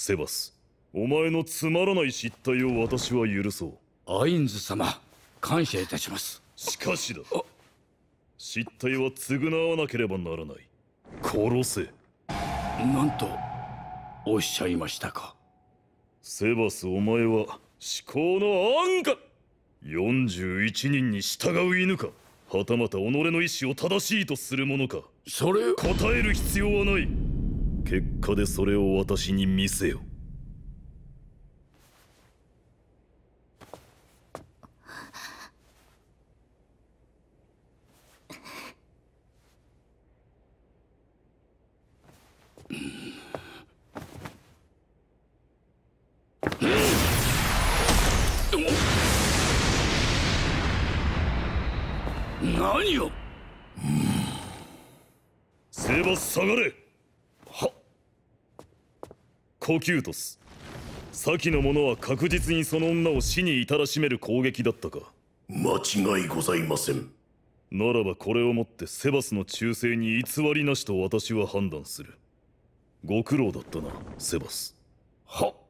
セバスお前のつまらない失態を私は許そうアインズ様感謝いたしますしかしだ失態は償わなければならない殺せなんとおっしゃいましたかセバスお前は至高の案か41人に従う犬かはたまた己の意志を正しいとするものかそれ答える必要はない結果でそれを私に見せよ。何を、うん、セバス下がれコキュートス先の者は確実にその女を死に至らしめる攻撃だったか間違いございませんならばこれをもってセバスの忠誠に偽りなしと私は判断するご苦労だったなセバスはっ